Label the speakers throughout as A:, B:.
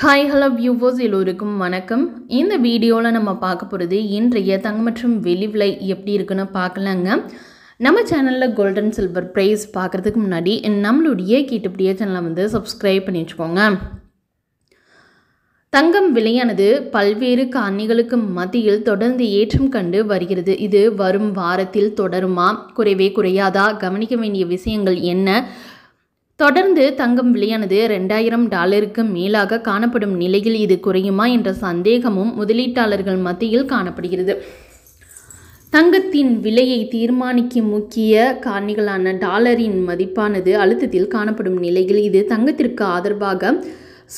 A: hi hello viewers எல்லோருக்கும் வணக்கம் இந்த வீடியோவில் நம்ம பார்க்க போகிறது இன்றைய தங்க மற்றும் வெளி விலை எப்படி இருக்குன்னு பார்க்கலாங்க நம்ம சேனலில் கோல்டன் சில்வர் ப்ரைஸ் பார்க்குறதுக்கு முன்னாடி நம்மளுடைய கேட்டுப்படியே சேனலை வந்து சப்ஸ்கிரைப் பண்ணி வச்சுக்கோங்க தங்கம் விலையானது பல்வேறு காரணிகளுக்கு மத்தியில் தொடர்ந்து ஏற்றம் கண்டு வருகிறது இது வரும் வாரத்தில் தொடருமா குறைவே குறையாதா கவனிக்க வேண்டிய விஷயங்கள் என்ன தொடர்ந்து தங்கம் விலையானது ரெண்டாயிரம் டாலருக்கு மேலாக காணப்படும் நிலையில் இது குறையுமா என்ற சந்தேகமும் முதலீட்டாளர்கள் மத்தியில் காணப்படுகிறது தங்கத்தின் விலையை தீர்மானிக்கும் முக்கிய காரணிகளான டாலரின் மதிப்பானது அழுத்தத்தில் காணப்படும் நிலையில் இது தங்கத்திற்கு ஆதரவாக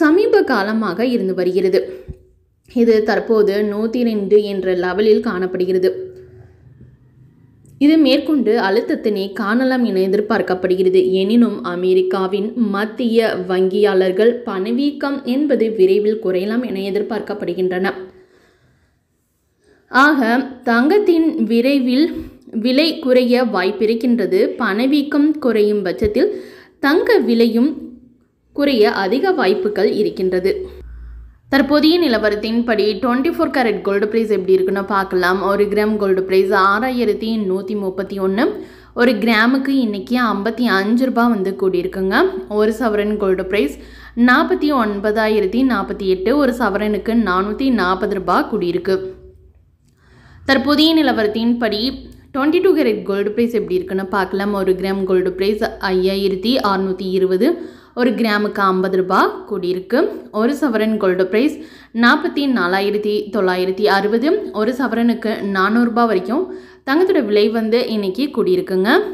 A: சமீப காலமாக இருந்து வருகிறது இது தற்போது நூற்றி ரெண்டு என்ற லெவலில் காணப்படுகிறது இது மேற்கொண்டு அழுத்தத்தினை காணலாம் என எதிர்பார்க்கப்படுகிறது எனினும் அமெரிக்காவின் மத்திய வங்கியாளர்கள் பணவீக்கம் என்பது விரைவில் குறையலாம் என எதிர்பார்க்கப்படுகின்றன ஆக தங்கத்தின் விரைவில் விலை குறைய வாய்ப்பிருக்கின்றது பணவீக்கம் குறையும் பட்சத்தில் தங்க விலையும் குறைய அதிக வாய்ப்புகள் இருக்கின்றது தற்போதைய நிலவரத்தின்படி twenty four carat gold price எப்படி இருக்குன்னு பார்க்கலாம் ஒரு கிராம் கோல்டு ப்ரைஸ் ஆறாயிரத்தி நூற்றி முப்பத்தி ஒன்று ஒரு கிராமுக்கு இன்றைக்கி ஐம்பத்தி அஞ்சு ரூபா வந்து கூடியிருக்குங்க ஒரு சவரன் கோல்டு ப்ரைஸ் நாற்பத்தி ஒன்பதாயிரத்தி நாற்பத்தி எட்டு ஒரு சவரனுக்கு நானூற்றி நாற்பது ரூபா கூடியிருக்கு தற்போதைய நிலவரத்தின்படி twenty two carat gold price எப்படி இருக்குன்னு பார்க்கலாம் ஒரு கிராம் கோல்டு ப்ரைஸ் ஐயாயிரத்தி அறநூற்றி இருபது ஒரு கிராமுக்கு ஐம்பது ரூபா கூடியிருக்கு ஒரு சவரன் கோல்டு ப்ரைஸ் நாற்பத்தி நாலாயிரத்தி தொள்ளாயிரத்தி அறுபது ஒரு சவரனுக்கு நானூறுரூபா வரைக்கும் தங்கத்தோட விலை வந்து இன்றைக்கி கூடியிருக்குங்க